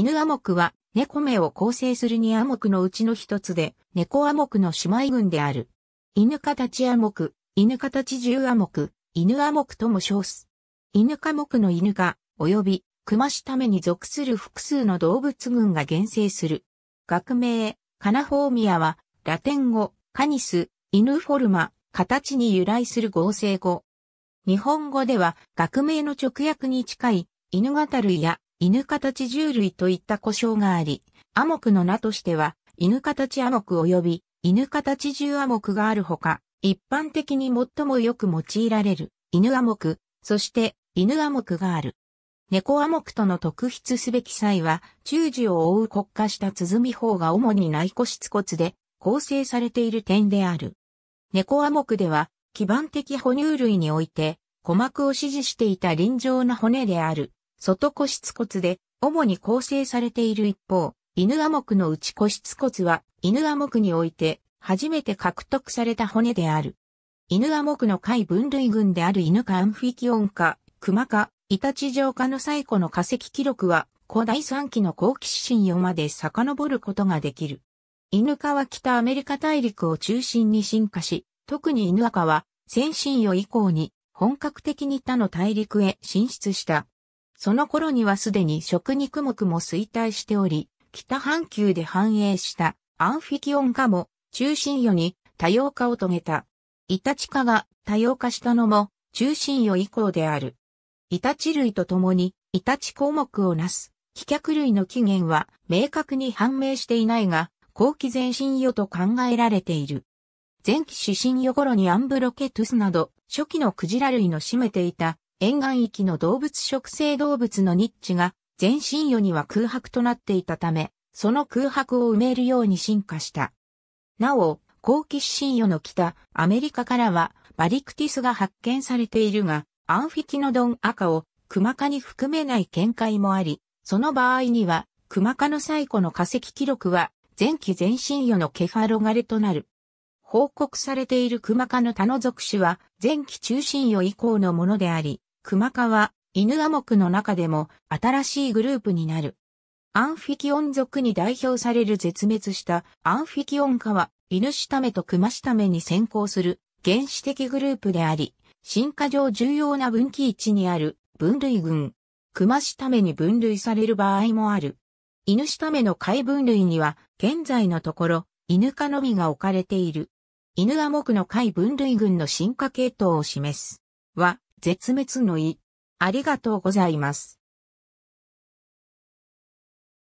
犬アモクは猫目を構成する2アモクのうちの一つで、猫アモクの姉妹群である。犬形アモク、犬形十アモク、犬アモクとも称す。犬科目の犬が、及び、熊しめに属する複数の動物群が厳生する。学名、カナフォーミアは、ラテン語、カニス、犬フォルマ、形に由来する合成語。日本語では、学名の直訳に近い、犬型類や犬形獣類といった故障があり、アモクの名としては、犬形アモク及び犬形獣アモクがあるほか、一般的に最もよく用いられる犬アモク、そして犬アモクがある。猫アモクとの特筆すべき際は、中耳を覆う骨化した鼓法が主に内骨質骨で構成されている点である。猫アモクでは、基盤的哺乳類において、鼓膜を支持していた臨場な骨である。外個室骨で、主に構成されている一方、犬アモクの内個室骨は、犬アモクにおいて、初めて獲得された骨である。犬アモクの貝分類群である犬科アンフィキオン科、熊科、イタチウ科の最古の化石記録は、古代3期の後期心針4まで遡ることができる。犬科は北アメリカ大陸を中心に進化し、特に犬赤は、先進与以降に、本格的に他の大陸へ進出した。その頃にはすでに食肉目も衰退しており、北半球で繁栄したアンフィキオン化も中心魚に多様化を遂げた。イタチ化が多様化したのも中心魚以降である。イタチ類と共にイタチ項目をなす飛脚類の起源は明確に判明していないが、後期前進魚と考えられている。前期指神予頃にアンブロケトゥスなど初期のクジラ類の占めていた沿岸域の動物食性動物のニッチが全身魚には空白となっていたため、その空白を埋めるように進化した。なお、後期深魚の北、アメリカからはバリクティスが発見されているが、アンフィキノドン赤をクマ科に含めない見解もあり、その場合には、クマ科の最古の化石記録は、前期全身魚のケファロガレとなる。報告されているクマ科の他の属種は、前期中心魚以降のものであり、熊川、犬アモクの中でも新しいグループになる。アンフィキオン族に代表される絶滅したアンフィキオン科は犬下目と熊下目に先行する原始的グループであり、進化上重要な分岐位置にある分類群、熊下目に分類される場合もある。犬下目の解分類には現在のところ犬科のみが置かれている。犬アモクの解分類群の進化系統を示す。は、絶滅の意。ありがとうございます。